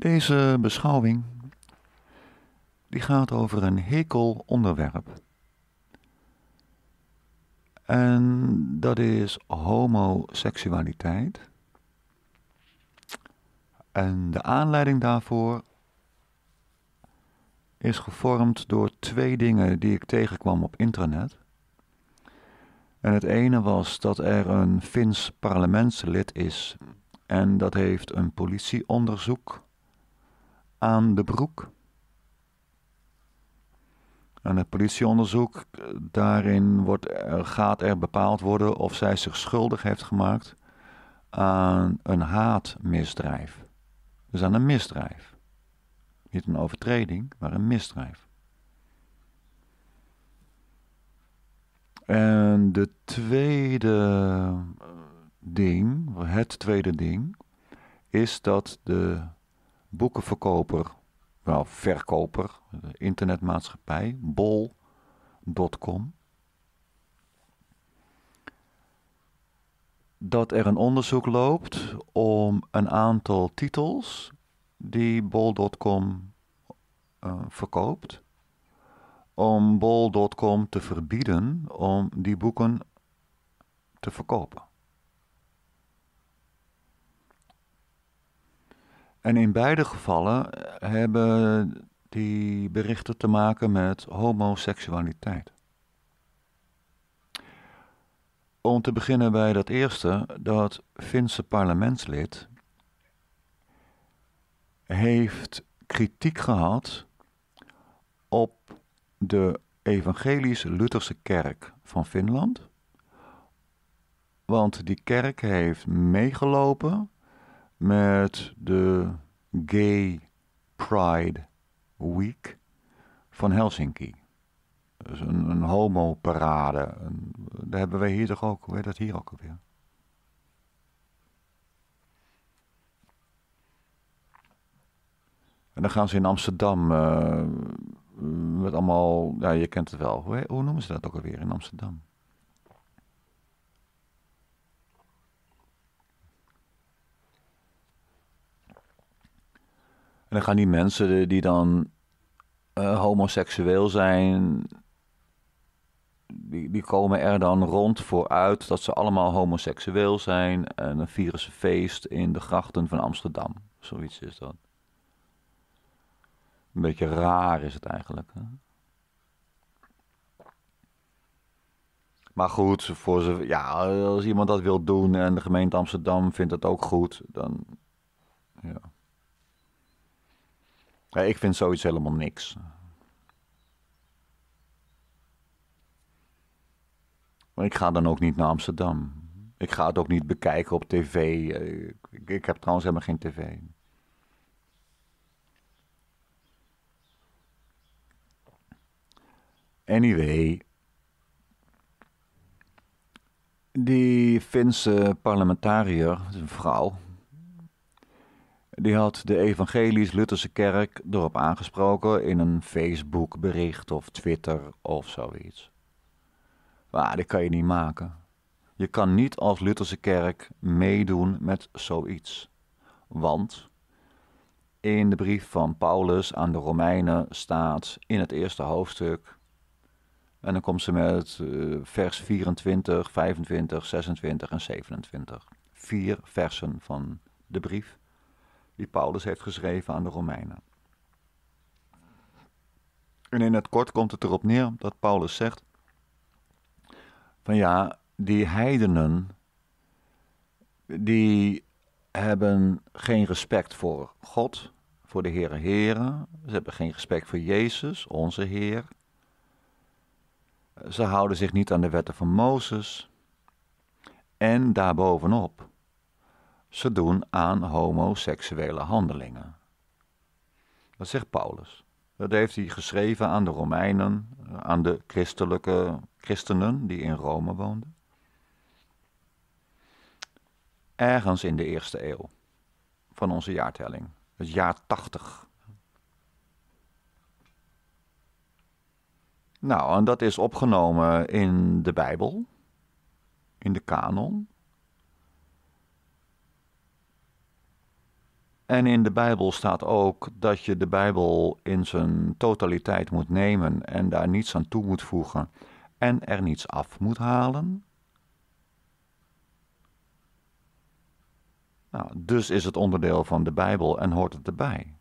Deze beschouwing die gaat over een hekel onderwerp. En dat is homoseksualiteit. En de aanleiding daarvoor is gevormd door twee dingen die ik tegenkwam op internet. En het ene was dat er een Fins parlementslid is en dat heeft een politieonderzoek aan de broek. En het politieonderzoek, eh, daarin wordt, gaat er bepaald worden of zij zich schuldig heeft gemaakt aan een haatmisdrijf. Dus aan een misdrijf. Niet een overtreding, maar een misdrijf. En de tweede eh, ding, het tweede ding, is dat de boekenverkoper, wel verkoper, internetmaatschappij, bol.com. Dat er een onderzoek loopt om een aantal titels die bol.com uh, eh, verkoopt, om bol.com te verbieden om die boeken te verkopen. En in beide gevallen eh, hebben die berichten te maken met homoseksualiteit. Om te beginnen bij dat eerste, dat Finse parlementslid heeft kritiek gehad op de evangelisch-Lutherse kerk van Finland. Want die kerk heeft meegelopen met de Gay Pride Week van Helsinki. Dus een, een homoparade. Een, daar hebben wij hier toch ook, hoe heet dat hier ook alweer? En dan gaan ze in Amsterdam eh, met allemaal, ja je kent het wel, hoe, hoe noemen ze dat ook alweer in Amsterdam? En dan gaan die mensen die dan eh, homoseksueel zijn, die, die, komen er dan rond vooruit dat ze allemaal homoseksueel zijn. En een vieren ze feest in de grachten van Amsterdam. Zoiets is dat. Een beetje raar is het eigenlijk. Hè? Maar goed, voor ze, ja, als iemand dat wil doen en de gemeente Amsterdam vindt dat ook goed, dan. Ja. Ja, ik vind zoiets helemaal niks. Maar ik ga dan ook niet naar Amsterdam. Ik ga het ook niet bekijken op tv. Eh, ik, ik heb trouwens helemaal geen tv. Anyway. Die Finse parlementariër, een vrouw, die had de evangelisch Lutherse kerk erop aangesproken in een Facebook bericht of Twitter of zoiets. Maar dat kan je niet maken. Je kan niet als Lutherse kerk meedoen met zoiets. Want in de brief van Paulus aan de Romeinen staat in het eerste hoofdstuk. En dan komt ze met eh, vers 24, 25, 26 en 27. Vier versen van de brief die Paulus heeft geschreven aan de Romeinen. En in het kort komt het erop neer dat Paulus zegt: van ja, die heidenen, die hebben geen respect voor God, voor de Heere Heren. Ze hebben geen respect voor Jezus, onze Heer. Ze houden zich niet aan de wetten van Mozes. En daarbovenop ze doen aan homoseksuele handelingen. Dat zegt Paulus. Dat heeft hij geschreven aan de Romeinen, aan de christelijke christenen die in Rome woonden. Ergens in de eerste eeuw van onze jaartelling, het jaar 80. Nou, en dat is opgenomen in de Bijbel, in de kanon, En in de Bijbel staat ook dat je de Bijbel in zijn totaliteit moet nemen en daar niets aan toe moet voegen en er niets af moet halen. Nou, dus is het onderdeel van de Bijbel en hoort het erbij.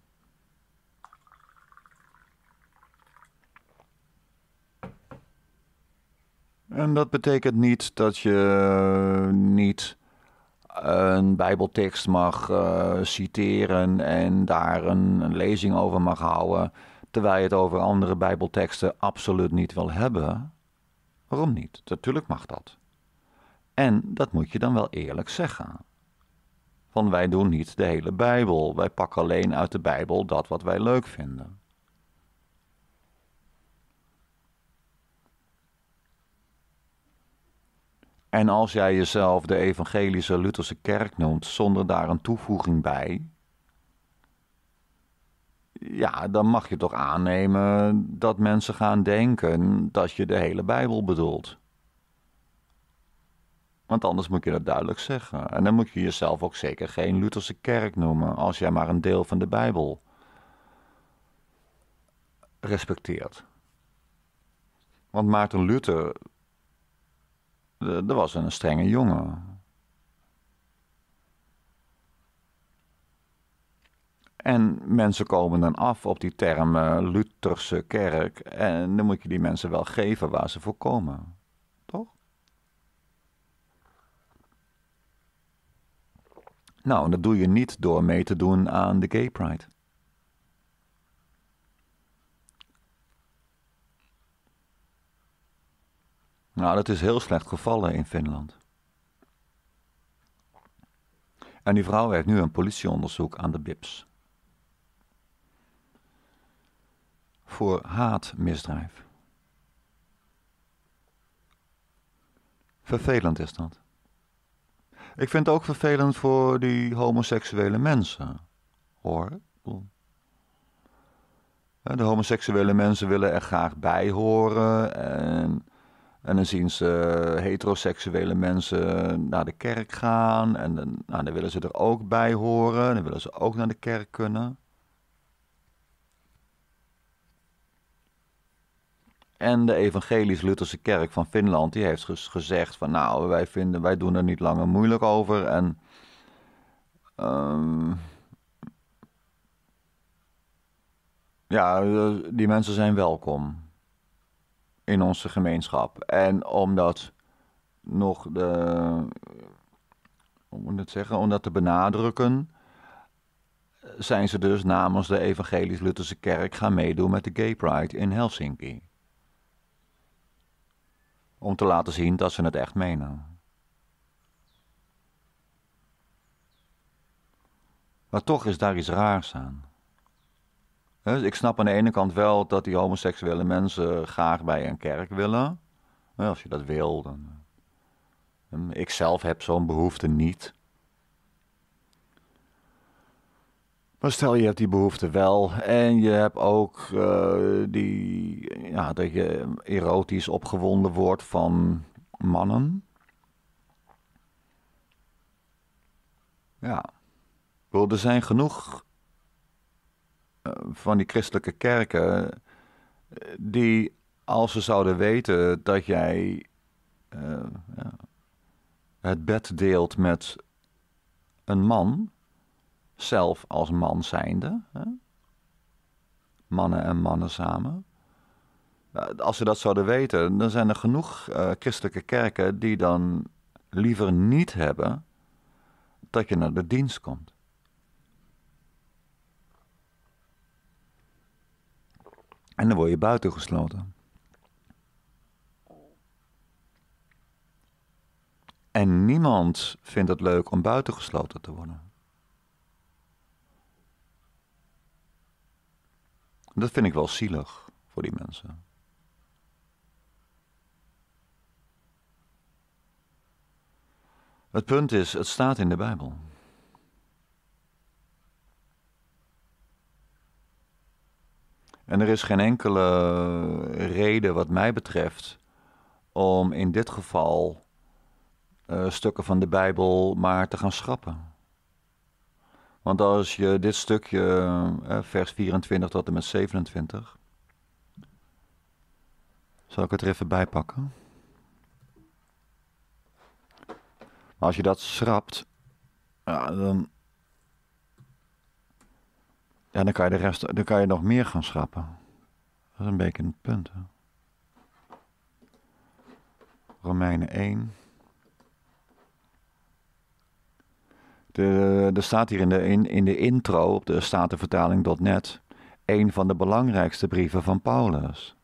En dat betekent niet dat je niet een Bijbeltekst mag eh, citeren en daar een, een, lezing over mag houden, terwijl je het over andere Bijbelteksten absoluut niet wil hebben. Waarom niet? Natuurlijk mag dat. En dat moet je dan wel eerlijk zeggen. Van wij doen niet de hele Bijbel, wij pakken alleen uit de Bijbel dat wat wij leuk vinden. En als jij jezelf de evangelische Lutherse kerk noemt zonder daar een toevoeging bij, ja, dan mag je toch aannemen dat mensen gaan denken dat je de hele Bijbel bedoelt. Want anders moet je dat duidelijk zeggen. En dan moet je jezelf ook zeker geen Lutherse kerk noemen als jij maar een deel van de Bijbel respecteert. Want Maarten Luther dat eh, was een strenge jongen. En mensen komen dan af op die term eh, Lutherse kerk. En dan moet je die mensen wel geven waar ze voor komen. Toch? Nou, dat doe je niet door mee te doen aan de Gay Pride. Nou, dat is heel slecht gevallen in Finland. En die vrouw heeft nu een politieonderzoek aan de BIPS. Voor haatmisdrijf. Vervelend is dat. Ik vind het ook vervelend voor die homoseksuele mensen. Hoor. De homoseksuele mensen willen er graag bij horen. En en dan zien ze eh, heteroseksuele mensen naar de kerk gaan. En dan, nou, dan willen ze er ook bij horen. Dan willen ze ook naar de kerk kunnen. En de evangelisch-Lutherse kerk van Finland die heeft gezegd van nou, wij, vinden, wij doen er niet langer moeilijk over. En ehm, ja, eh, die mensen zijn welkom in onze gemeenschap. En omdat nog de. Hoe moet zeggen? Om dat te benadrukken. zijn ze dus namens de Evangelisch-Lutherse Kerk gaan meedoen met de Gay Pride in Helsinki. Om te laten zien dat ze het echt menen. Maar toch is daar iets raars aan. Dus ik snap aan de ene kant wel dat die homoseksuele mensen graag bij een kerk willen. Als je dat wil, dan. Eh, ehm, ik zelf heb zo'n behoefte niet. Maar stel je hebt die behoefte wel en je hebt ook eh, die, ja, dat je erotisch opgewonden wordt van mannen. Ja. er zijn genoeg van die christelijke kerken, die als ze zouden weten dat jij eh, het bed deelt met een man, zelf als man zijnde, hè? mannen en mannen samen. Eh, als ze dat zouden weten, dan zijn er genoeg eh, christelijke kerken die dan liever niet hebben dat je naar de dienst komt. En dan word je buitengesloten. En niemand vindt het leuk om buitengesloten te worden. Dat vind ik wel zielig voor die mensen. Het punt is, het staat in de Bijbel. En er is geen enkele reden, wat mij betreft, om in dit geval eh, stukken van de Bijbel maar te gaan schrappen. Want als je dit stukje, eh, vers 24 tot en met 27. Zal ik het er even bij pakken? als je dat schrapt, dan ja, dan kan je, de rest, dan kan je nog meer gaan schrappen. Dat is een beetje een punt. Hè? Romeinen 1. Er staat hier in de, in, in de intro op de statenvertaling.net een van de belangrijkste brieven van Paulus.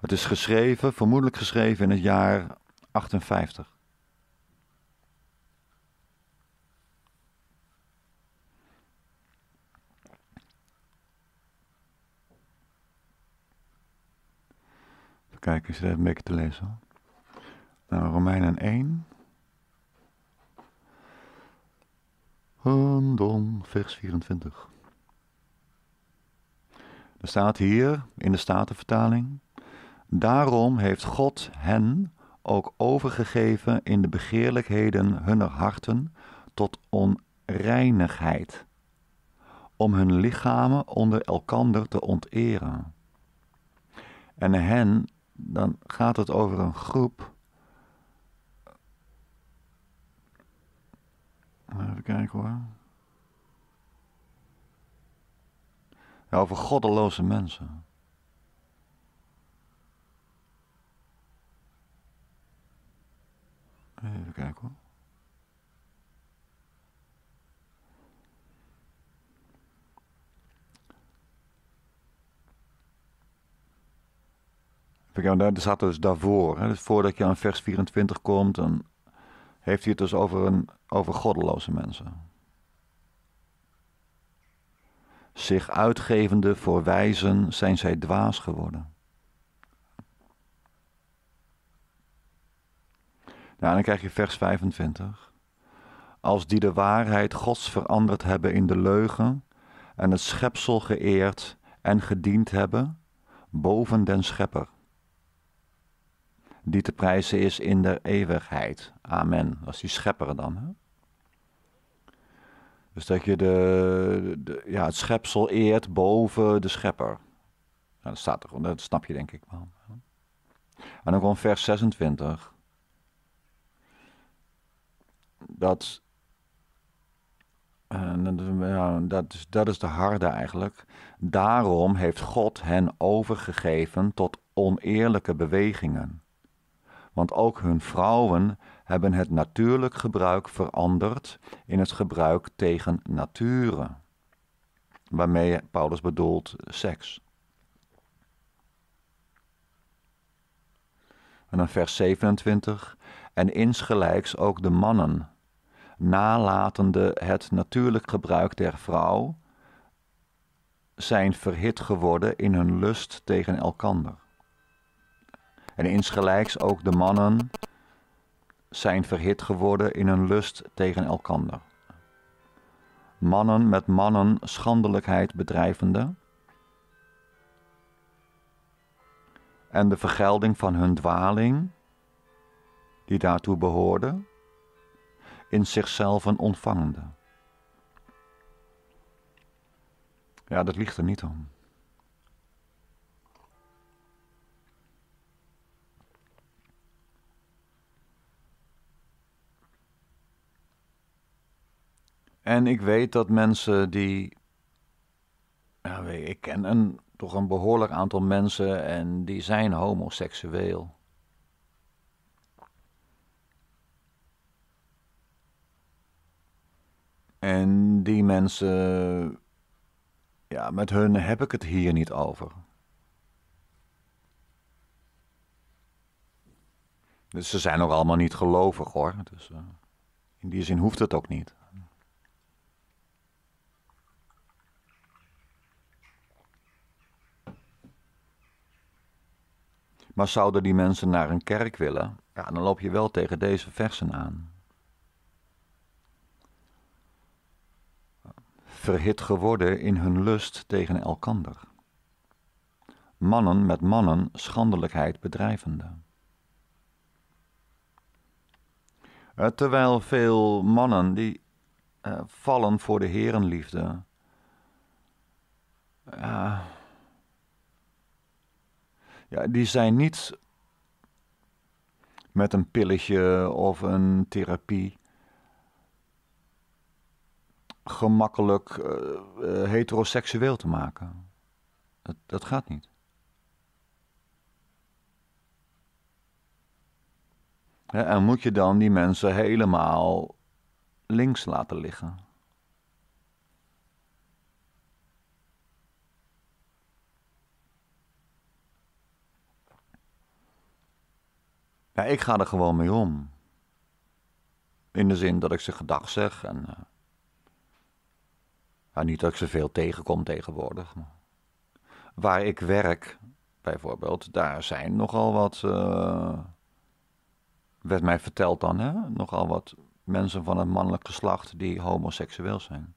Het is geschreven, vermoedelijk geschreven in het jaar 58. Even kijken, ik even een beetje te lezen. Nou, Romeinen 1. Handon, vers 24. Er staat hier in de Statenvertaling. Daarom heeft God hen ook overgegeven in de begeerlijkheden hunner harten tot onreinigheid, om hun lichamen onder elkander te onteren. En hen dan gaat het over een groep. Even kijken hoor. over goddeloze mensen. Even kijken hoor. daar zaten dus daarvoor. Hè? Dus voordat je aan vers 24 komt, dan heeft hij het dus over, een, over goddeloze mensen. Zich uitgevende voor wijzen zijn zij dwaas geworden. Nou, dan krijg je vers 25. Als die de waarheid Gods veranderd hebben in de leugen en het schepsel geëerd en gediend hebben boven den schepper die te prijzen is in de eeuwigheid. Amen. Dat is die schepper dan. Hè? Dus dat je de, ja, het schepsel eert boven de schepper. dat, staat er, dat snap je denk ik wel. En dan komt vers 26. Dat, dat, dat is de harde eigenlijk. Daarom heeft God hen overgegeven tot oneerlijke bewegingen want ook hun vrouwen hebben het natuurlijk gebruik veranderd in het gebruik tegen nature, waarmee Paulus bedoelt seks. En dan vers 27, en insgelijks ook de mannen, nalatende het natuurlijk gebruik der vrouw, zijn verhit geworden in hun lust tegen elkander. En insgelijks ook de mannen zijn verhit geworden in hun lust tegen elkander. Mannen met mannen schandelijkheid bedrijvende. En de vergelding van hun dwaling, die daartoe behoorde, in zichzelf een ontvangende. Ja, dat ligt er niet om. En ik weet dat mensen die. Ja, ik ken een, toch een behoorlijk aantal mensen en die zijn homoseksueel. En die mensen. Ja, met hun heb ik het hier niet over. Dus ze zijn ook allemaal niet gelovig hoor. Dus eh, in die zin hoeft het ook niet. Maar zouden die mensen naar een kerk willen, ja, dan loop je wel tegen deze versen aan. Verhit geworden in hun lust tegen elkander. Mannen met mannen schandelijkheid bedrijvende. Eh, terwijl veel mannen die eh, vallen voor de herenliefde. Ja, die zijn niet met een pilletje of een therapie gemakkelijk eh, eh, heteroseksueel te maken. Dat, dat gaat niet. En moet je dan die mensen helemaal links laten liggen? Ja, ik ga er gewoon mee om. In de zin dat ik ze gedag zeg en. Uh, niet dat ik ze veel tegenkom tegenwoordig. waar ik werk, bijvoorbeeld, daar zijn nogal wat. Eh, werd mij verteld dan, hè? Nogal wat mensen van het mannelijk geslacht die homoseksueel zijn.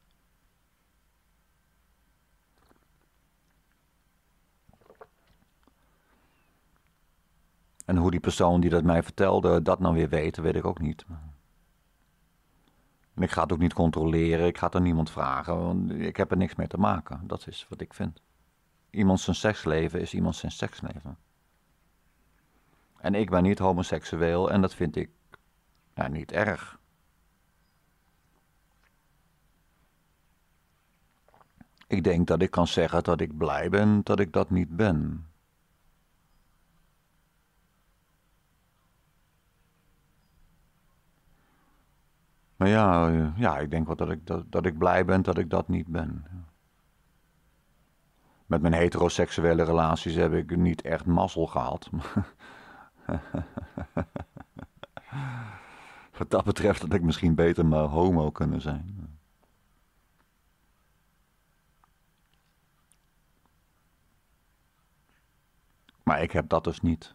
En hoe die persoon die dat mij vertelde dat nou weer weet, weet ik ook niet. En ik ga het ook niet controleren, ik ga het aan niemand vragen, want ik heb er niks mee te maken. Dat is wat ik vind. Iemand zijn seksleven is iemand zijn seksleven. En ik ben niet homoseksueel en dat vind ik nou, niet erg. Ik denk dat ik kan zeggen dat ik blij ben dat ik dat niet ben. Maar ja, eh, ja ik denk wel dat ik, dat, dat ik blij ben dat ik dat niet ben. Met mijn heteroseksuele relaties heb ik niet echt mazzel gehad. Wat dat betreft had ik misschien beter maar homo kunnen zijn. Maar ik heb dat dus niet.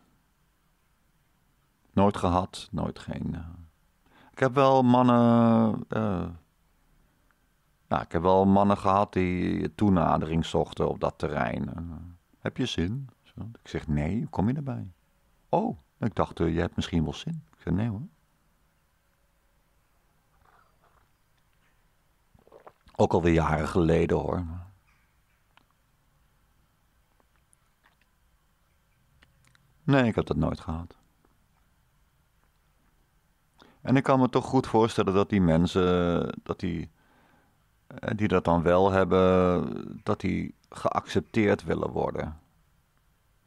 Nooit gehad, nooit geen. Eh, ik heb wel mannen. Uh, nou, ik heb wel mannen gehad die toenadering zochten op dat terrein. Eh, heb je zin? Zo. Ik zeg nee, kom je erbij? Oh, ik dacht, eh, je hebt misschien wel zin. Ik zeg nee hoor. Ook alweer jaren geleden hoor. Nee, ik heb dat nooit gehad. En ik kan me toch goed voorstellen dat die mensen, dat die, eh, die dat dan wel hebben, dat die geaccepteerd willen worden.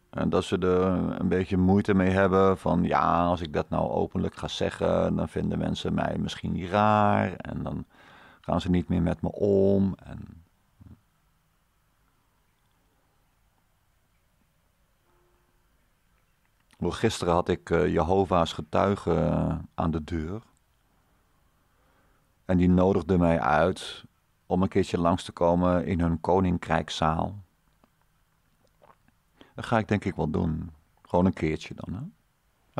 En dat ze er een beetje moeite mee hebben van ja, als ik dat nou openlijk ga zeggen, dan vinden mensen mij misschien raar en dan gaan ze niet meer met me om. En gisteren had ik eh, Jehovah's getuigen eh, aan de deur. En die nodigden mij uit om een keertje langs te komen in hun koninkrijkzaal. Dat ga ik denk ik wel doen. Gewoon een keertje dan. Hè?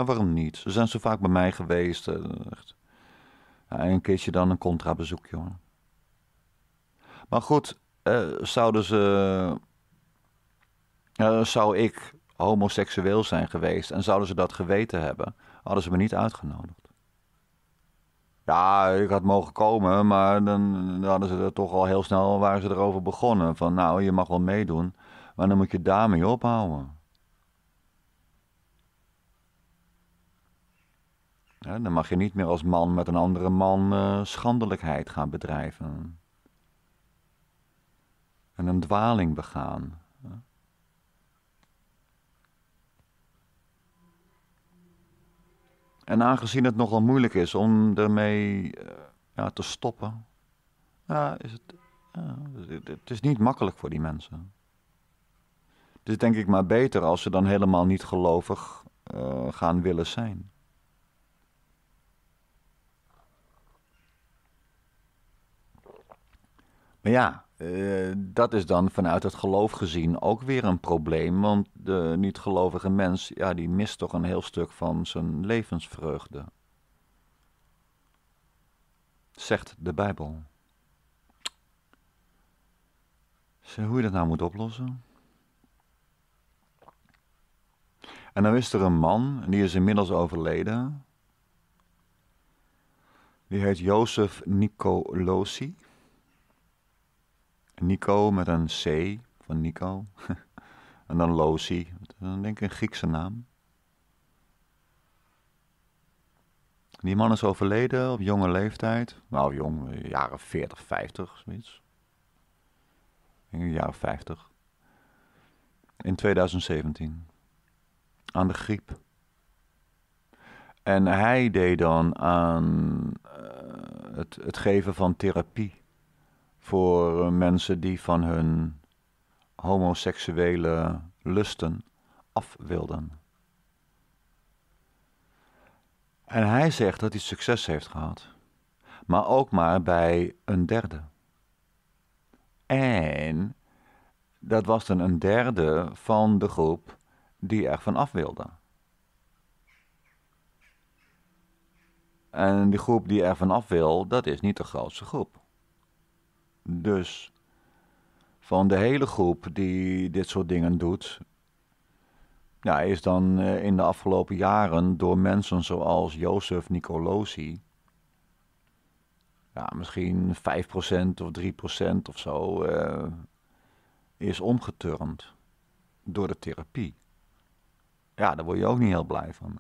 En waarom niet? Ze zijn zo vaak bij mij geweest. Eh, echt. Ja, en een keertje dan een contrabezoek, jongen. Maar goed, eh, zouden ze. Eh, zou ik homoseksueel zijn geweest en zouden ze dat geweten hebben, hadden ze me niet uitgenodigd. Ja, ik had mogen komen, maar dan hadden ze er toch al heel snel waren ze erover begonnen. Van nou, je mag wel meedoen, maar dan moet je daarmee ophouden. Ja, dan mag je niet meer als man met een andere man eh, schandelijkheid gaan bedrijven. En een dwaling begaan. En aangezien het nogal moeilijk is om ermee eh, ja, te stoppen, ja, is dus het, het is niet makkelijk voor die mensen. Het is denk ik maar beter als ze dan helemaal niet gelovig eh, gaan willen zijn. Maar ja, eh, dat is dan vanuit het geloof gezien ook weer een probleem. Want de niet-gelovige mens, ja, die mist toch een heel stuk van zijn levensvreugde. Zegt de Bijbel. Zeg hoe je dat nou moet oplossen? En dan nou is er een man, die is inmiddels overleden. Die heet Jozef Nicolosi. Nico met een C van Nico. en dan Lozi, Dan denk ik een Griekse naam. Die man is overleden op jonge leeftijd. Nou, jong, jaren 40, 50, zoiets. Ik denk jaren 50. In 2017. Aan de griep. En hij deed dan aan eh, het, het geven van therapie voor eh, mensen die van hun homoseksuele lusten af wilden. En hij zegt dat hij succes heeft gehad, maar ook maar bij een derde. En dat was dan een derde van de groep die er van af wilde. En die groep die er van af wil, dat is niet de grootste groep. Dus van de hele groep die dit soort dingen doet, ja, is dan eh, in de afgelopen jaren door mensen zoals Jozef Nicolosi, ja, misschien 5% of 3% of zo, eh, is omgeturnd door de therapie. Ja, daar word je ook niet heel blij van.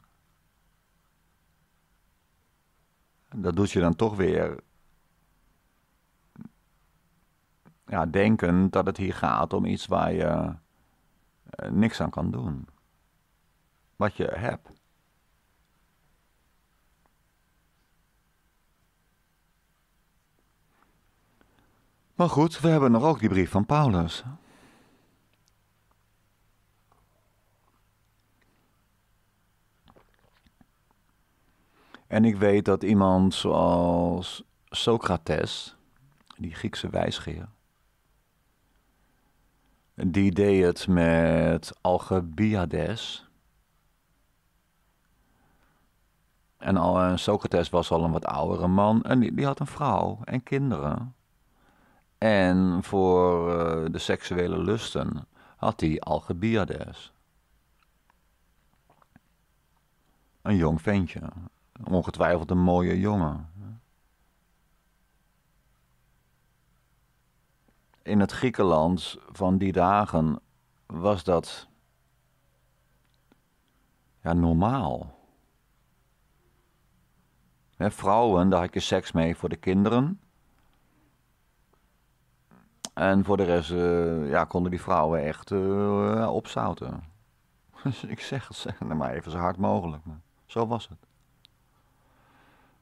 Dat doet je dan toch weer ja, denken dat het hier gaat om iets waar je eh, niks aan kan doen. Wat je hebt. Maar goed, we hebben nog ook die brief van Paulus. En ik weet dat iemand zoals Socrates, die Griekse wijsgeer, die deed het met Algebiades. En al, Socrates was al een wat oudere man. En die, had een vrouw en kinderen. En voor eh, de seksuele lusten had hij Algebiades. Een jong ventje. Ongetwijfeld een mooie jongen. in het Griekenland van die dagen was dat ja, normaal. vrouwen, daar had je seks mee voor de kinderen. En voor de rest eh, ja, konden die vrouwen echt eh, opzouten. Dus ik zeg het, zeg nou maar even zo hard mogelijk. zo was het.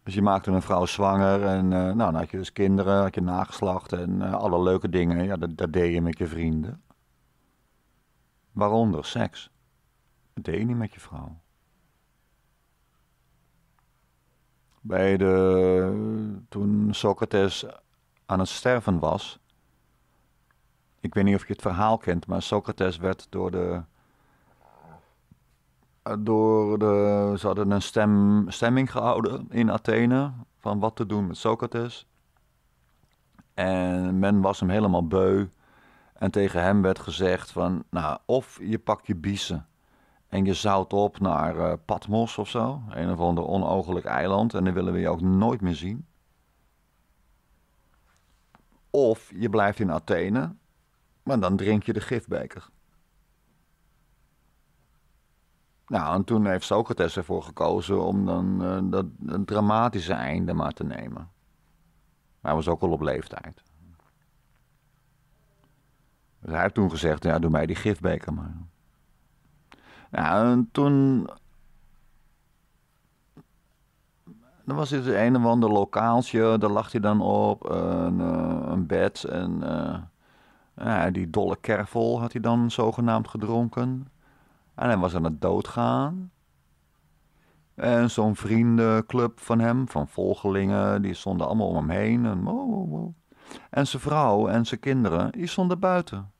Dus je maakte een vrouw zwanger en eh, nou, dan had je dus kinderen, had je nageslacht en eh, alle leuke dingen. Ja, dat, dat, deed je met je vrienden. Waaronder seks. Dat deed je niet met je vrouw. Bij de, toen Socrates aan het sterven was, ik weet niet of je het verhaal kent, maar Socrates werd door de door de, ze hadden een stem, stemming gehouden in Athene van wat te doen met Socrates. En men was hem helemaal beu. En tegen hem werd gezegd van, nou, of je pakt je biezen en je zout op naar eh, Patmos of zo, een of ander onogelijk eiland, en dan willen we je ook nooit meer zien. Of je blijft in Athene, maar dan drink je de gifbeker. Nou, en toen heeft Socrates ervoor gekozen om dan eh, dat een dramatische einde maar te nemen. Maar hij was ook al op leeftijd. Dus hij heeft toen gezegd, ja, doe mij die gifbeker maar. Nou, en toen... Dan was dit een of ander lokaaltje, daar lag hij dan op, een, eh, een bed en eh, die dolle kervel had hij dan zogenaamd gedronken. En hij was aan het doodgaan. En zo'n vriendenclub van hem, van volgelingen, die stonden allemaal om hem heen. En, wow. en zijn vrouw en zijn kinderen, die stonden buiten.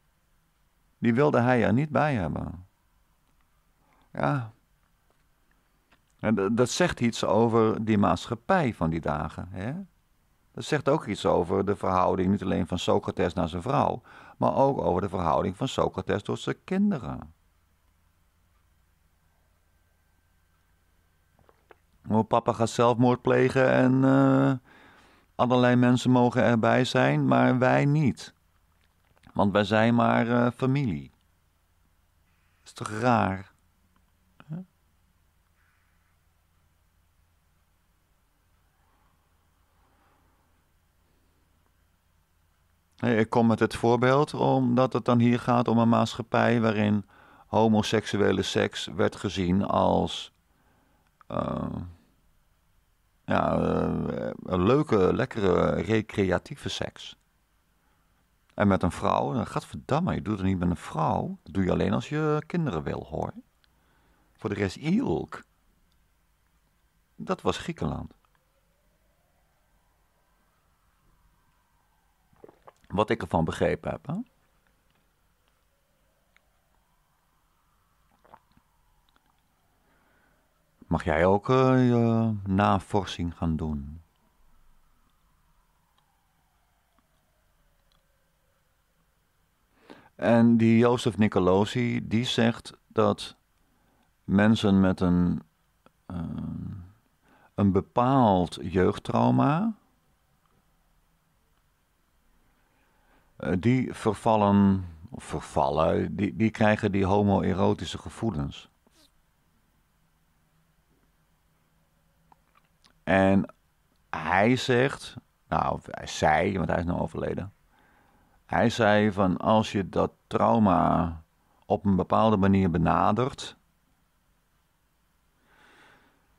Die wilde hij er niet bij hebben. Ja. En dat zegt iets over die maatschappij van die dagen. Hè? Dat zegt ook iets over de verhouding niet alleen van Socrates naar zijn vrouw, maar ook over de verhouding van Socrates tot zijn kinderen. papa gaat zelfmoord plegen en eh, allerlei mensen mogen erbij zijn, maar wij niet. Want wij zijn maar uh, familie. Is toch raar? ik kom met het voorbeeld omdat het dan hier gaat om een maatschappij waarin homoseksuele seks werd gezien als. Eh, ja, eh, een leuke, lekkere, recreatieve seks. En met een vrouw, gadverdamme, je doet het niet met een vrouw. Dat doe je alleen als je kinderen wil, hoor. Voor de rest ilk. Dat was Griekenland. Wat ik ervan begrepen heb, hè? Mag jij ook eh, je navorsing gaan doen? En die Jozef Nicolosi, die zegt dat mensen met een, eh, een bepaald jeugdtrauma, eh, die vervallen, of vervallen, die, die krijgen die homoerotische gevoelens. En hij zegt, nou, hij zei, want hij is nu overleden. Hij zei van als je dat trauma op een bepaalde manier benadert,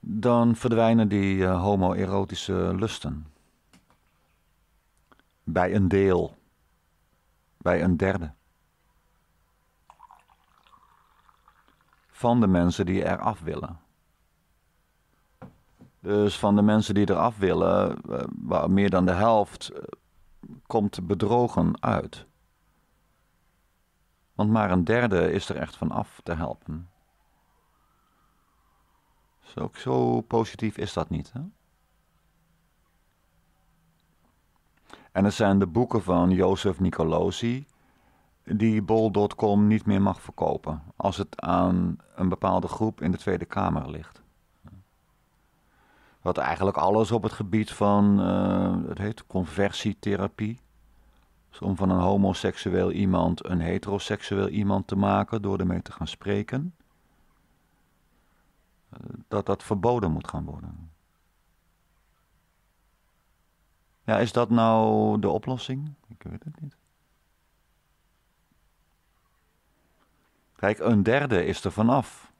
dan verdwijnen die eh, homoerotische lusten. Bij een deel. Bij een derde. Van de mensen die eraf willen. Dus van de mensen die eraf willen, eh, waar meer dan de helft eh, komt bedrogen uit. Want maar een derde is er echt van af te helpen. Dus zo positief is dat niet. Hè? En het zijn de boeken van Jozef Nicolosi die bol.com niet meer mag verkopen als het aan een bepaalde groep in de Tweede Kamer ligt wat eigenlijk alles op het gebied van, eh, het heet conversietherapie. Dus om van een homoseksueel iemand een heteroseksueel iemand te maken door ermee te gaan spreken. Eh, dat dat verboden moet gaan worden. Ja, is dat nou de oplossing? Ik weet het niet. Kijk, een derde is er vanaf.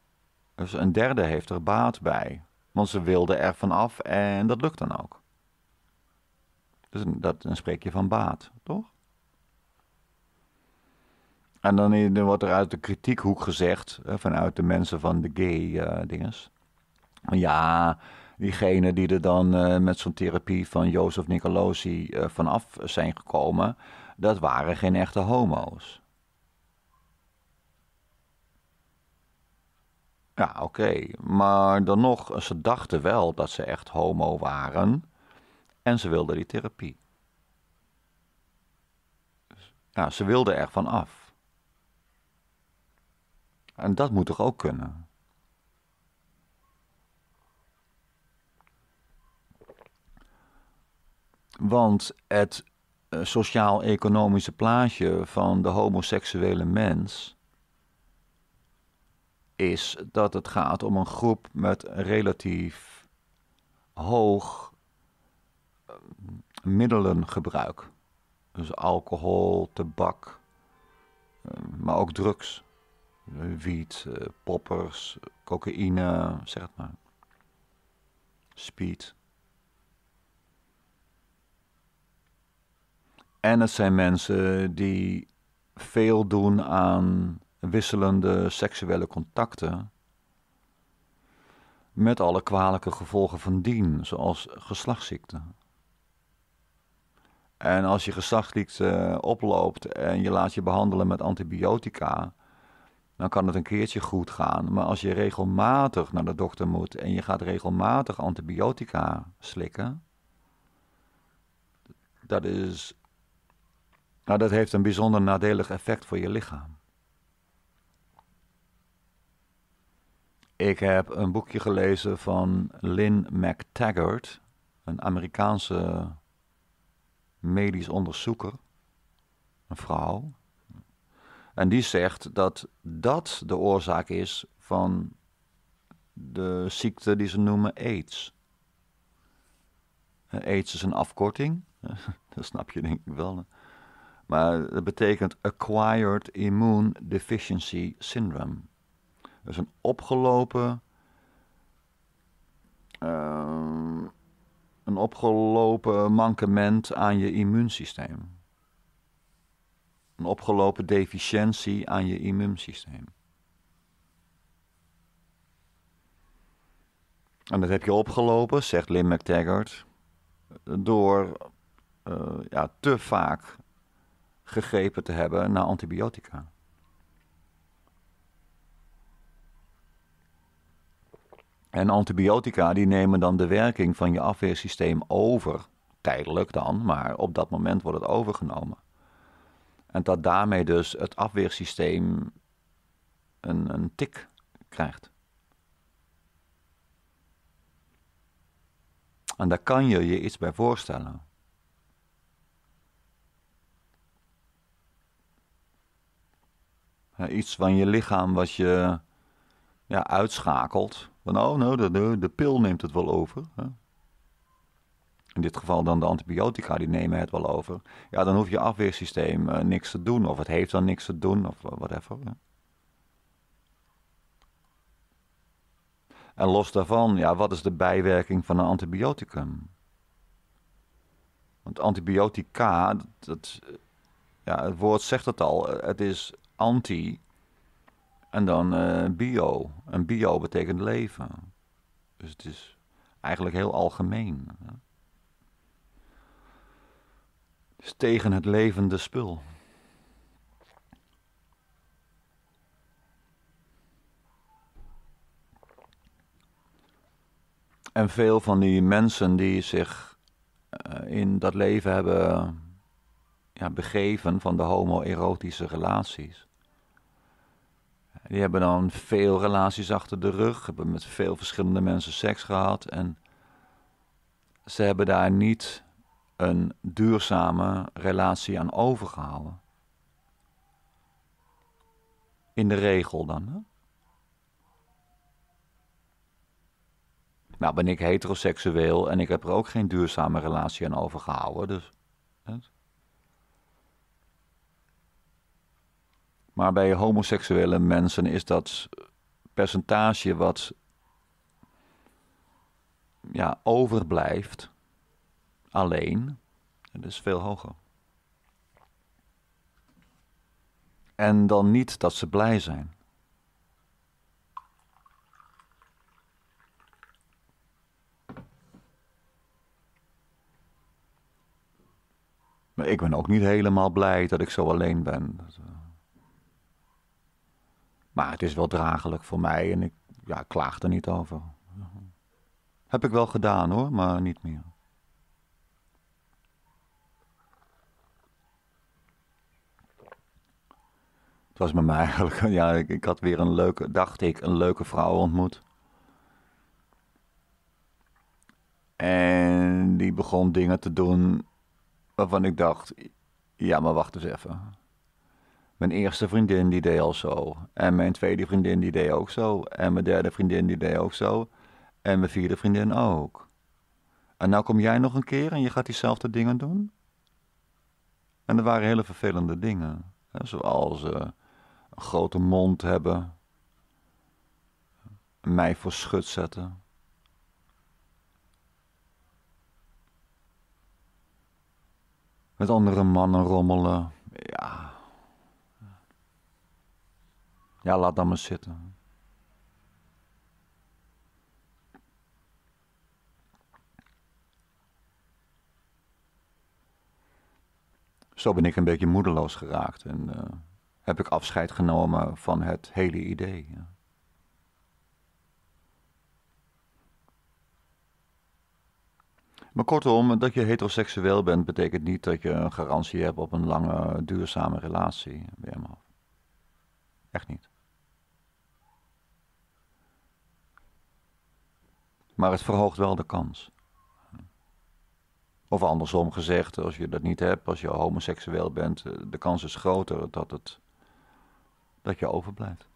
Dus een derde heeft er baat bij. Want ze wilden er vanaf en dat lukt dan ook. Dus dat, dan spreek je van baat, toch? En eh, dan, wordt er uit de kritiekhoek gezegd, eh, vanuit de mensen van de gay-dinges. Eh, ja, diegenen die er dan met zo'n therapie van Jozef Nicolosi vanaf zijn gekomen, dat waren geen echte homo's. Ja, oké. Maar dan nog, ze dachten wel dat ze echt homo waren. En ze wilden die therapie. Dus, ja, ze wilden er van af. En dat moet toch ook kunnen? Want het eh, sociaal-economische plaatje van de homoseksuele mens is dat het gaat om een groep met relatief hoog eh, middelengebruik. Dus alcohol, tabak, eh, maar ook drugs. Wiet, eh, poppers, cocaïne, zeg het maar. Speed. En het zijn mensen die veel doen aan wisselende seksuele contacten. Met alle kwalijke gevolgen van dien, zoals geslachtsziekten. En als je geslachtsziekte eh, oploopt en je laat je behandelen met antibiotica, dan kan het een keertje goed gaan. Maar als je regelmatig naar de dokter moet en je gaat regelmatig antibiotica slikken, dat is. Nou, dat heeft een bijzonder nadelig effect voor je lichaam. Ik heb een boekje gelezen van Lynn McTaggart, een Amerikaanse medisch onderzoeker, een vrouw. En die zegt dat dat de oorzaak is van de ziekte die ze noemen AIDS. AIDS is een afkorting, dat snap je denk ik wel. Maar dat betekent Acquired Immune Deficiency Syndrome. Dus is een opgelopen. Ehm, een opgelopen mankement aan je immuunsysteem. Een opgelopen deficiëntie aan je immuunsysteem. En dat heb je opgelopen, zegt Lynn McTaggart, door eh, ja, te vaak gegrepen te hebben naar antibiotica. En antibiotica die nemen dan de werking van je afweersysteem over. Tijdelijk dan, maar op dat moment wordt het overgenomen. En dat daarmee dus het afweersysteem een, een tik krijgt. En daar kan je je iets bij voorstellen. Iets van je lichaam wat je ja, uitschakelt van oh, nou, de, de, pil neemt het wel over. Hè? In dit geval dan de antibiotica, die nemen het wel over. Ja, dan hoef je afweersysteem eh, niks te doen. Of het heeft dan niks te doen, of whatever. Hè? En los daarvan, ja, wat is de bijwerking van een antibioticum? Want antibiotica, dat ja, het woord zegt het al, het is anti en dan eh, bio. En bio betekent leven. Dus het is eigenlijk heel algemeen. Het is tegen het levende spul. En veel van die mensen die zich eh, in dat leven hebben ja, begeven van de homoerotische relaties die hebben dan veel relaties achter de rug, hebben met veel verschillende mensen seks gehad. En ze hebben daar niet een duurzame relatie aan overgehouden. In de regel dan. Hè? Nou ben ik heteroseksueel en ik heb er ook geen duurzame relatie aan overgehouden. Dus. Hè? Maar bij homoseksuele mensen is dat percentage wat ja, overblijft alleen, dat is veel hoger. En dan niet dat ze blij zijn. Maar ik ben ook niet helemaal blij dat ik zo alleen ben. Eh, maar het is wel dragelijk voor mij en ik ja, klaag er niet over. Heb ik wel gedaan hoor, maar niet meer. Het was met mij eigenlijk, ja, ik, ik had weer een leuke, dacht ik, een leuke vrouw ontmoet. En die begon dingen te doen waarvan ik dacht, ja maar wacht eens even. Mijn eerste vriendin die deed al zo. En mijn tweede vriendin die deed ook zo. En mijn derde vriendin die deed ook zo. En mijn vierde vriendin ook. En nou kom jij nog een keer en je gaat diezelfde dingen doen? En er waren hele vervelende dingen. Zoals eh, een grote mond hebben. Mij voor schut zetten. Met andere mannen rommelen. Ja, ja, laat dat maar zitten. Zo ben ik een beetje moedeloos geraakt en eh, heb ik afscheid genomen van het hele idee. Maar kortom, dat je heteroseksueel bent betekent niet dat je een garantie hebt op een lange duurzame relatie. Echt niet. maar het verhoogt wel de kans. Of andersom gezegd, als je dat niet hebt, als je homoseksueel bent, eh, de kans is groter dat, het, dat je overblijft.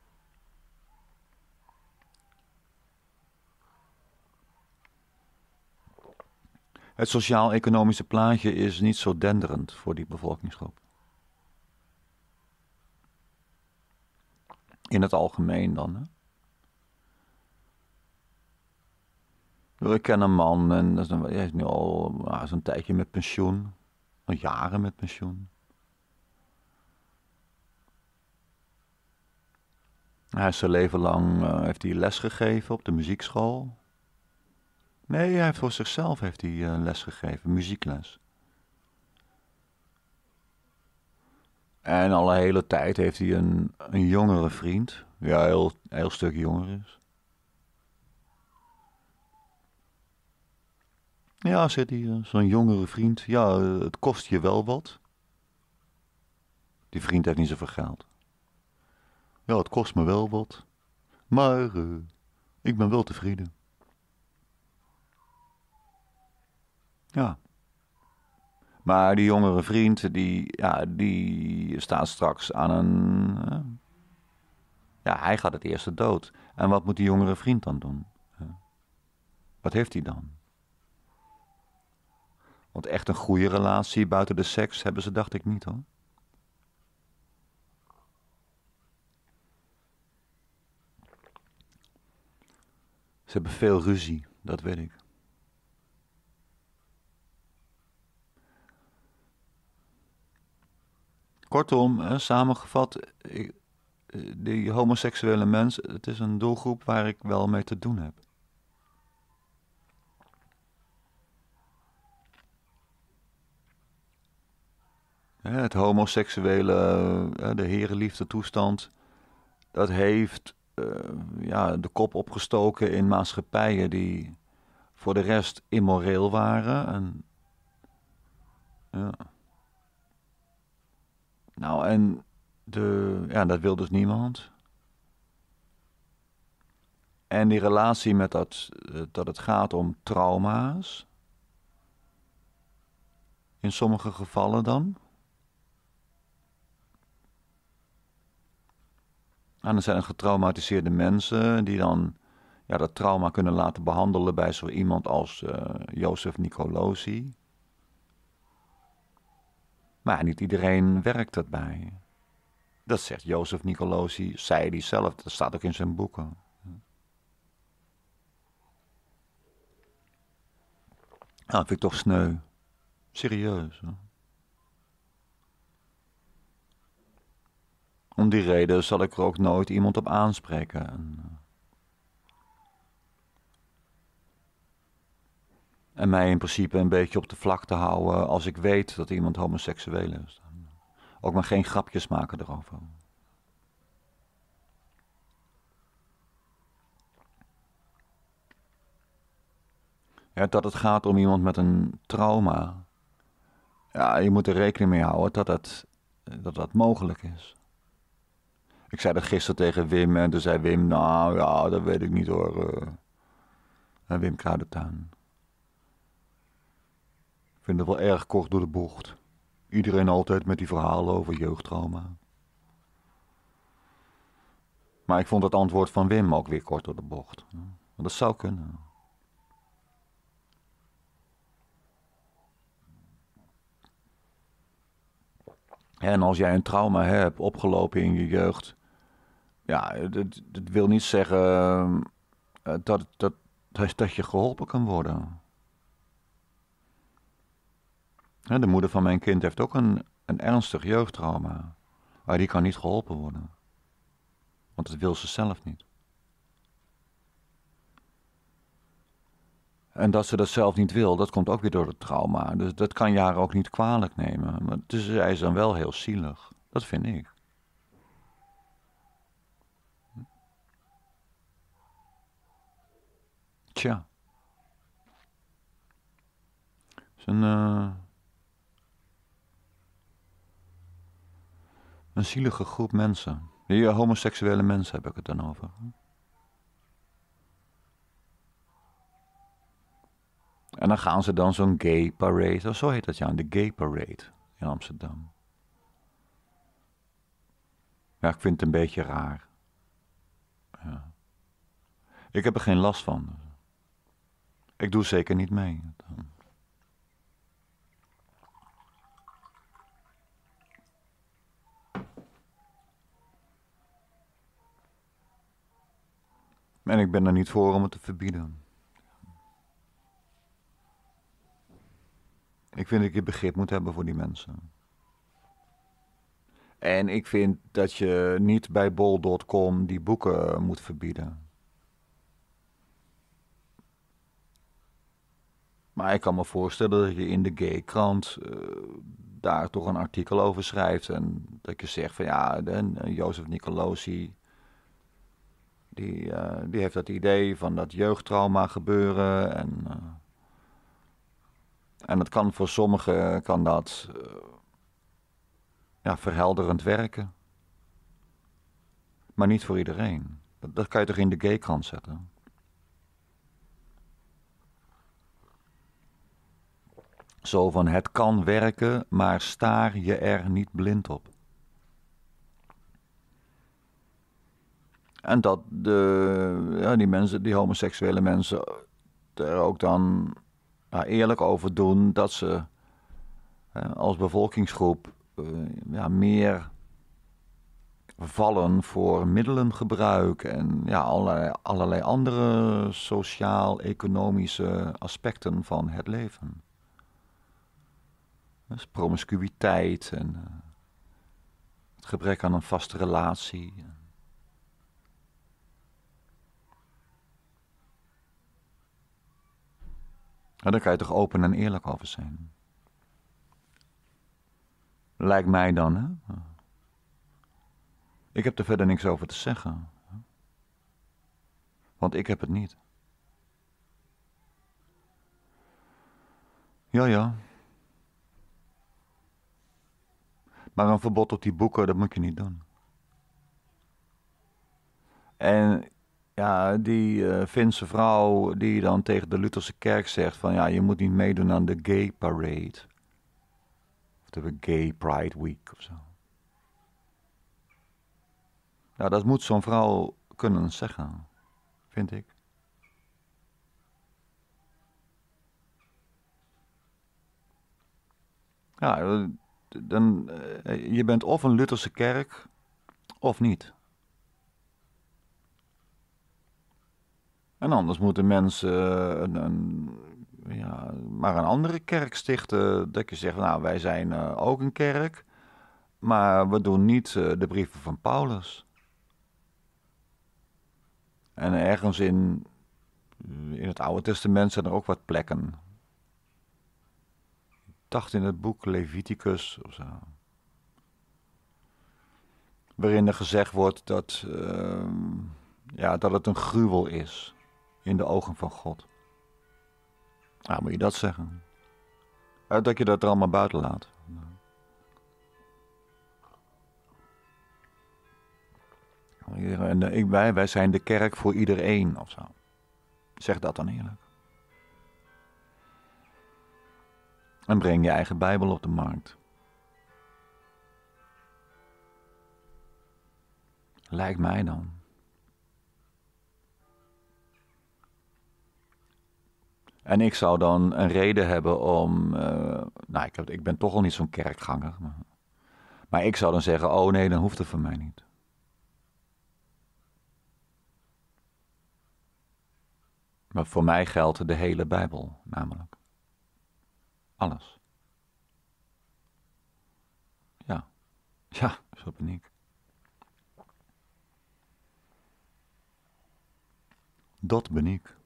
Het sociaal-economische plaatje is niet zo denderend voor die bevolkingsgroep. In het algemeen dan. Hè? Ik ken een man en dat is een, hij is nu al zo'n tijdje met pensioen. Al jaren met pensioen. Hij heeft zijn leven lang uh, heeft hij les gegeven op de muziekschool. Nee, hij heeft voor zichzelf heeft hij, uh, les gegeven, muziekles. En alle hele tijd heeft hij een, een jongere vriend. Ja, heel, heel stuk jonger is. Ja, zegt hij, eh, zo'n jongere vriend. Ja, eh, het kost je wel wat. Die vriend heeft niet zoveel geld. Ja, het kost me wel wat. Maar eh, ik ben wel tevreden. Ja. Maar die jongere vriend, die, ja, die staat straks aan een... ja, hij gaat het eerste dood. En wat moet die jongere vriend dan doen? wat heeft hij dan? Want echt een goede relatie buiten de seks hebben ze, dacht ik, niet hoor. Ze hebben veel ruzie, dat weet ik. Kortom, samengevat, eh, die homoseksuele mensen, het is een doelgroep waar ik wel mee te doen heb. Het homoseksuele, eh, de herenliefde toestand, dat heeft eh, ja, de kop opgestoken in maatschappijen die voor de rest immoreel waren. En, ja. Nou, en de, ja, dat wil dus niemand. En die relatie met dat, eh, dat het gaat om trauma's. In sommige gevallen dan. En ah, er zijn getraumatiseerde mensen die dan ja, dat trauma kunnen laten behandelen bij zo iemand als uh, Jozef Nicolosi. Maar niet iedereen werkt dat bij. Dat zegt Jozef Nicolosi, zei hij zelf, dat staat ook in zijn boeken. Nou, vind ik toch sneu. Serieus. Hoor. Om die reden zal ik er ook nooit iemand op aanspreken. En mij in principe een beetje op de vlak te houden als ik weet dat iemand homoseksueel is. Ook maar geen grapjes maken erover. dat het gaat om iemand met een trauma. Ja, je moet er rekening mee houden dat dat, dat mogelijk is. Ik zei dat gisteren tegen Wim en toen zei Wim, nou ja, dat weet ik niet hoor. Eh. En Wim Kruidentuin. Ik vind het wel erg kort door de bocht. Iedereen altijd met die verhalen over jeugdtrauma. Maar ik vond het antwoord van Wim ook weer kort door de bocht. Want dat zou kunnen. En als jij een trauma hebt opgelopen in je jeugd, ja, dat, wil niet zeggen eh, dat, dat, dat je geholpen kan worden. De moeder van mijn kind heeft ook een, een ernstig jeugdtrauma. Maar die kan niet geholpen worden. Want dat wil ze zelf niet. En dat ze dat zelf niet wil, dat komt ook weer door het trauma. Dus dat kan jaren ook niet kwalijk nemen. Maar het is, hij is dan wel heel zielig. Dat vind ik. Tja. zo'n een, eh, een zielige groep mensen. Die eh, homoseksuele mensen heb ik het dan over. En dan gaan ze dan zo'n gay parade, of zo heet dat ja, de gay parade in Amsterdam. Ja, ik vind het een beetje raar. Ja. Ik heb er geen last van. Dus. Ik doe zeker niet mee. En ik ben er niet voor om het te verbieden. Ik vind dat je begrip moet hebben voor die mensen. En ik vind dat je niet bij bol.com die boeken moet verbieden. Maar ik kan me voorstellen dat je in de gay-krant eh, daar toch een artikel over schrijft. En dat je zegt van ja, de, eh, Jozef Nicolosi. Die, eh, die heeft dat idee van dat jeugdtrauma gebeuren. En, en dat kan voor sommigen kan dat, ja, verhelderend werken. Maar niet voor iedereen. Dat, dat kan je toch in de gay-krant zetten? Zo van het kan werken, maar staar je er niet blind op. En dat de, ja, die mensen, die homoseksuele mensen, er ook dan ja, eerlijk over doen dat ze eh, als bevolkingsgroep eh, ja, meer vallen voor middelengebruik en ja, allerlei, allerlei andere sociaal-economische aspecten van het leven promiscuïteit en eh, het gebrek aan een vaste relatie. En daar kan je toch open en eerlijk over zijn. Lijkt mij dan, hè? Ik heb er verder niks over te zeggen. Want ik heb het niet. Ja, ja. Maar een verbod op die boeken, dat moet je niet doen. En ja, die uh, Finse vrouw die dan tegen de Lutherse kerk zegt van ja, je moet niet meedoen aan de gay parade. Of de gay pride week of zo. Nou, dat moet zo'n vrouw kunnen zeggen, vind ik. Ja, dan, eh, je bent of een Lutherse kerk of niet. En anders moeten mensen eh, een, ja, maar een andere kerk stichten. Dat je zegt, nou wij zijn eh, ook een kerk, maar we doen niet de brieven van Paulus. En ergens in, in het Oude Testament zijn er ook wat plekken dacht in het boek Leviticus of zo. Waarin er gezegd wordt dat, ehm, ja, dat het een gruwel is in de ogen van God. Nou, moet je dat zeggen? Eh, dat je dat er allemaal buiten laat. En eh, wij, wij zijn de kerk voor iedereen of zo. Zeg dat dan eerlijk. En breng je eigen Bijbel op de markt. Lijkt mij dan. En ik zou dan een reden hebben om. Eh, nou, ik, heb, ik, ben toch al niet zo'n kerkganger. Maar, maar ik zou dan zeggen: oh nee, dan hoeft het voor mij niet. Maar voor mij geldt de hele Bijbel namelijk. Alles. Ja, ja, zo ben ik. Dat ben ik.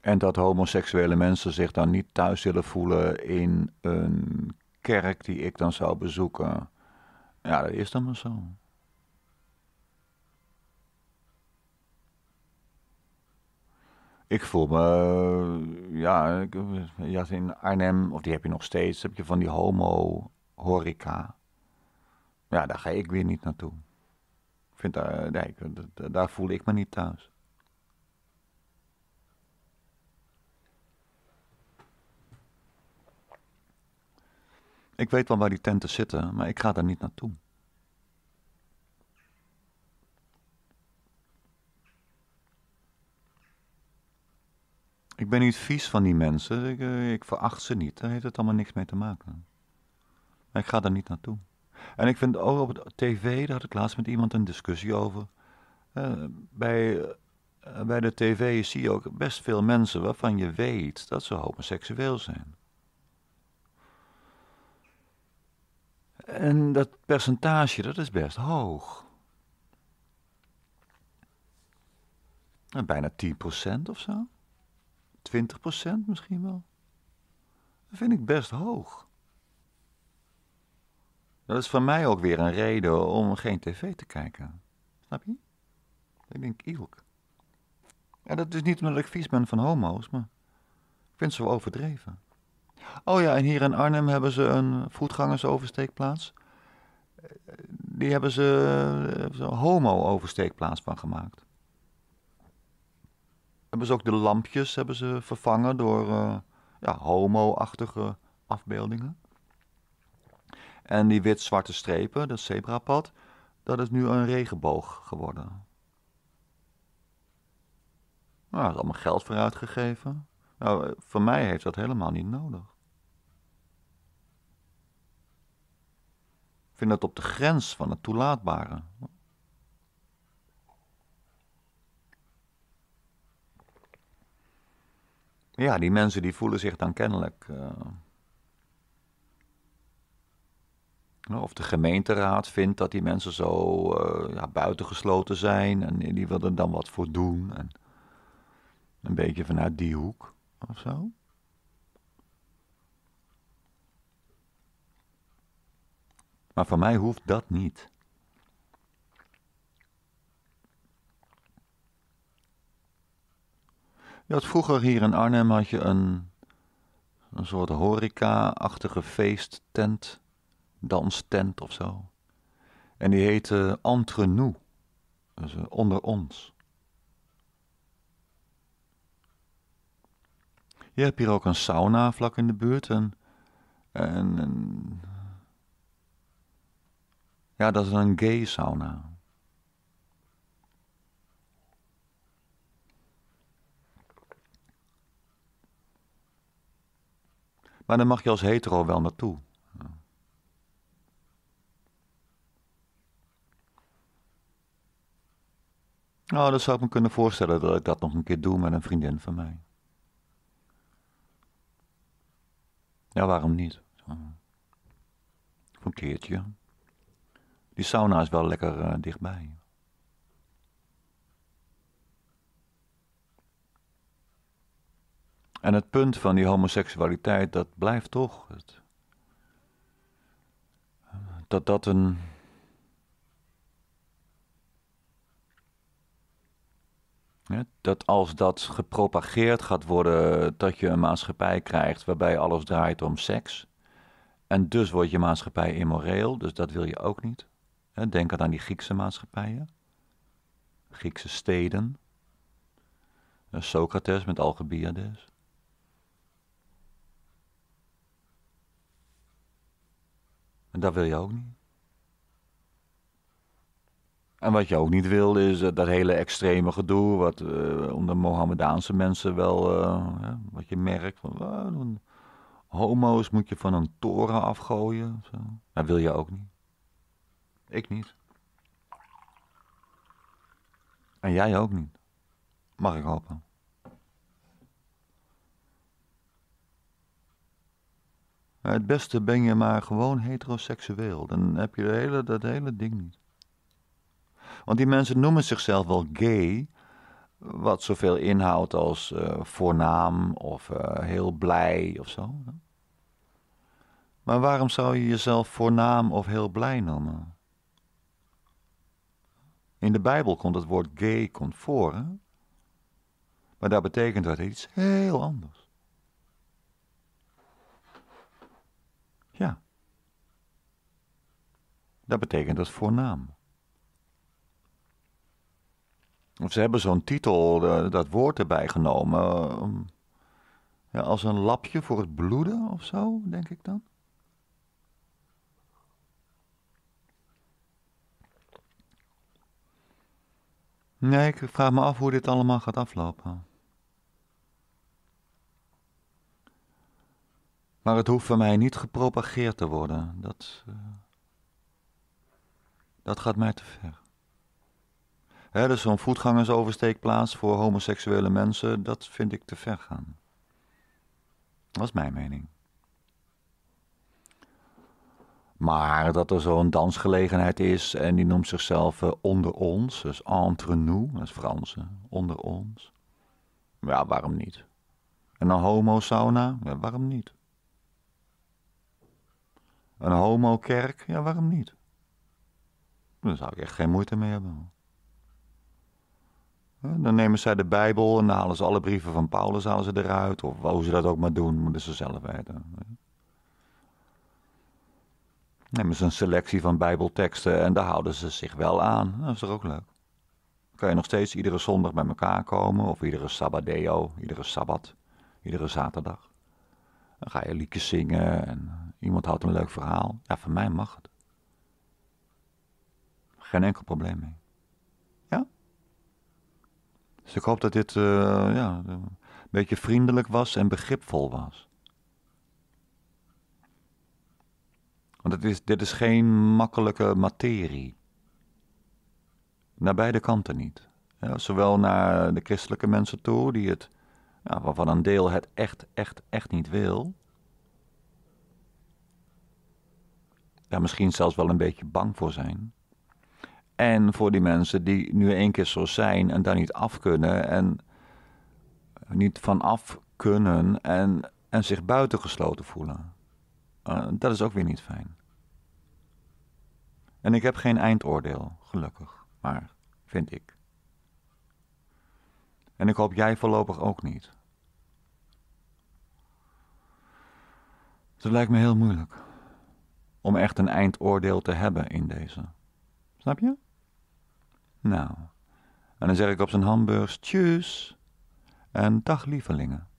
En dat homoseksuele mensen zich dan niet thuis zullen voelen in een kerk die ik dan zou bezoeken. Ja, dat is dan maar zo. Ik voel me, eh, ja, je had in Arnhem, of die heb je nog steeds, heb je van die homo-horeca. Ja, daar ga ik weer niet naartoe. Ik vind daar, eh, nee, eh, daar voel ik me niet thuis. Ik weet wel waar die tenten zitten, maar ik ga daar niet naartoe. Ik ben niet vies van die mensen. Dus ik, eh, ik veracht ze niet. Daar heeft het allemaal niks mee te maken. Maar ik ga daar niet naartoe. En ik vind ook op de tv, daar had ik laatst met iemand een discussie over. Eh, bij, eh, bij de tv zie je ook best veel mensen waarvan je weet dat ze homoseksueel zijn. En dat percentage, dat is best hoog. En bijna 10% of zo. 20% misschien wel. Dat vind ik best hoog. Dat is voor mij ook weer een reden om geen tv te kijken. Snap je? Ik denk, ilk. En dat is niet omdat ik vies ben van homo's, maar ik vind ze wel overdreven. Oh ja, en hier in Arnhem hebben ze een voetgangersoversteekplaats. Eh, die hebben ze, eh, ze een homo-oversteekplaats van gemaakt hebben ze ook de lampjes hebben ze vervangen door uh, ja, homo-achtige afbeeldingen. En die wit-zwarte strepen, dat zebrapad, dat is nu een regenboog geworden. Nou, er is allemaal geld voor uitgegeven. Nou, voor mij heeft dat helemaal niet nodig. Ik vind dat op de grens van het toelaatbare. Ja, die mensen die voelen zich dan kennelijk. Eh, of de gemeenteraad vindt dat die mensen zo eh, ja, buitengesloten zijn en die willen er dan wat voor doen. En een beetje vanuit die hoek of zo. Maar voor mij hoeft dat niet. Je had vroeger hier in Arnhem had je een, een soort horeca-achtige feesttent, danstent of zo. En die heette Entre nous, dus eh, onder ons. Je hebt hier ook een sauna vlak in de buurt. En, en, en ja, dat is een gay sauna. Maar dan mag je als hetero wel naartoe. Nou, oh, dat zou ik me kunnen voorstellen dat ik dat nog een keer doe met een vriendin van mij. Ja, waarom niet? Voor een keertje. Die sauna is wel lekker eh, dichtbij. En het punt van die homoseksualiteit, dat blijft toch. dat dat een. Dat als dat gepropageerd gaat worden, dat je een maatschappij krijgt waarbij alles draait om seks. En dus wordt je maatschappij immoreel, dus dat wil je ook niet. Denk aan die Griekse maatschappijen, Griekse steden. Eh, Socrates met Algebiades. En dat wil je ook niet. En wat je ook niet wil, is eh, dat hele extreme gedoe, wat uh, eh, onder Mohammedaanse mensen wel, eh, wat je merkt, van homo's moet je van een toren afgooien. Zo. Dat wil je ook niet. Ik niet. En jij ook niet. Mag ik hopen. het beste ben je maar gewoon heteroseksueel. Dan heb je de hele, dat hele ding niet. Want die mensen noemen zichzelf wel gay. Wat zoveel inhoudt als eh, voornaam of eh, heel blij of zo. Maar waarom zou je jezelf voornaam of heel blij noemen? In de Bijbel komt het woord gay komt voor. Maar daar betekent dat iets heel anders. Dat betekent dat voornaam. Of ze hebben zo'n titel, eh, dat woord erbij genomen. Eh, ja, als een lapje voor het bloeden of zo, denk ik dan. Nee, ik vraag me af hoe dit allemaal gaat aflopen. Maar het hoeft voor mij niet gepropageerd te worden. Dat, eh, dat gaat mij te ver. Er dus zo'n voetgangersoversteekplaats voor homoseksuele mensen, dat vind ik te ver gaan. Dat is mijn mening. Maar dat er zo'n dansgelegenheid is en die noemt zichzelf eh, onder ons, dus entre nous, dat is Frans, onder ons. Ja, waarom niet? En een homo-sauna? Ja, waarom niet? Een homo-kerk? Ja, waarom niet? Dan zou ik echt geen moeite mee hebben. Dan nemen zij de Bijbel en dan halen ze alle brieven van Paulus halen ze eruit. Of hoe ze dat ook maar doen, moeten ze zelf weten. Nemen ze een selectie van Bijbelteksten en daar houden ze zich wel aan. Dat is toch ook leuk? Dan kan je nog steeds iedere zondag bij elkaar komen, of iedere sabbadeo, iedere Sabbat, iedere zaterdag. Dan ga je liedjes zingen en iemand houdt een leuk verhaal. Ja, van mij mag het. Geen enkel probleem mee. Ja? Dus ik hoop dat dit eh, ja, een beetje vriendelijk was en begripvol was. Want het is, dit is geen makkelijke materie. Naar beide kanten niet. zowel naar de christelijke mensen toe, die het, ja, waarvan een deel het echt, echt, echt niet wil. Daar misschien zelfs wel een beetje bang voor zijn. En voor die mensen die nu één keer zo zijn en daar niet af kunnen en niet van af kunnen en, en zich buitengesloten voelen. Eh, dat is ook weer niet fijn. En ik heb geen eindoordeel, gelukkig, maar vind ik. En ik hoop jij voorlopig ook niet. Het lijkt me heel moeilijk om echt een eindoordeel te hebben in deze. Snap je? Nou, en dan zeg ik op zijn hamburgers tjus en dag lievelingen.